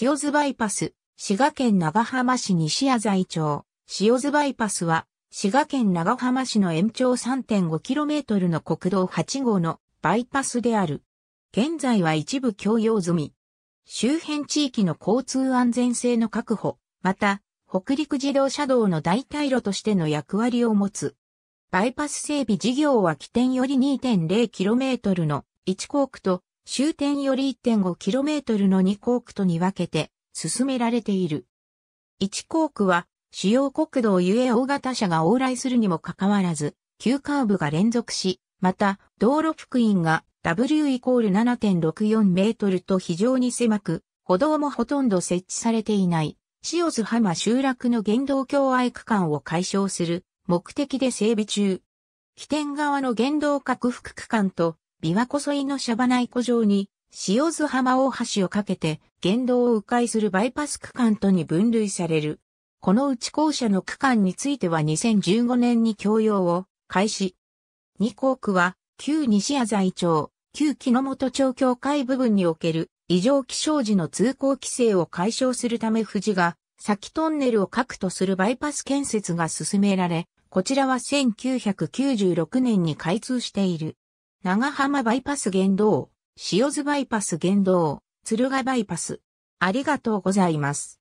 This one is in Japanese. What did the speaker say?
塩津バイパス、滋賀県長浜市西谷在町。塩津バイパスは、滋賀県長浜市の延長 3.5km の国道8号のバイパスである。現在は一部共用済み。周辺地域の交通安全性の確保、また、北陸自動車道の代替路としての役割を持つ。バイパス整備事業は起点より 2.0km の一校区と終点より 1.5km の2ー区とに分けて進められている。1ー区は主要国道ゆえ大型車が往来するにもかかわらず、急カーブが連続し、また道路幅員が W イコール7.64メートルと非常に狭く、歩道もほとんど設置されていない、塩津浜集落の原動橋愛区間を解消する目的で整備中。起点側の原動拡幅区間と琵琶湖沿いのシャバナイ湖上に、塩津浜大橋をかけて、原道を迂回するバイパス区間とに分類される。この内校舎の区間については2015年に供用を開始。二校区は、旧西安在町、旧木の本町境界部分における異常気象時の通行規制を解消するため富士が、先トンネルを核とするバイパス建設が進められ、こちらは1996年に開通している。長浜バイパス原動、塩津バイパス原動、敦賀バイパス。ありがとうございます。